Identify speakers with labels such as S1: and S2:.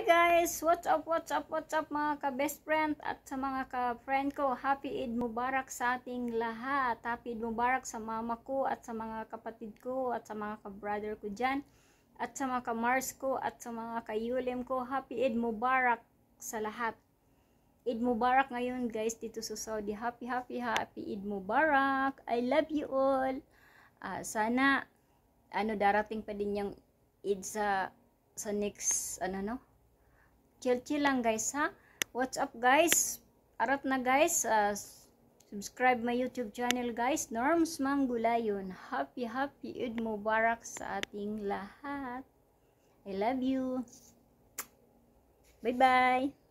S1: Hi guys! What's up, what's up, what's up mga ka-best friend at sa mga ka-friend ko. Happy Eid Mubarak sa ating lahat. Happy Eid Mubarak sa mama ko at sa mga kapatid ko at sa mga ka-brother ko dyan. At sa mga ka-Mars ko at sa mga ka-Yulim ko. Happy Eid Mubarak sa lahat. Eid Mubarak ngayon guys dito sa Saudi. Happy, happy, happy Eid Mubarak. I love you all. Uh, sana ano darating pa din yung Eid sa sa next ano no chill-chill lang guys ha. What's up guys? Arat na guys. Uh, subscribe my YouTube channel guys. Norms Manggulayon. Happy happy Eid Mubarak sa ating lahat. I love you.
S2: Bye-bye.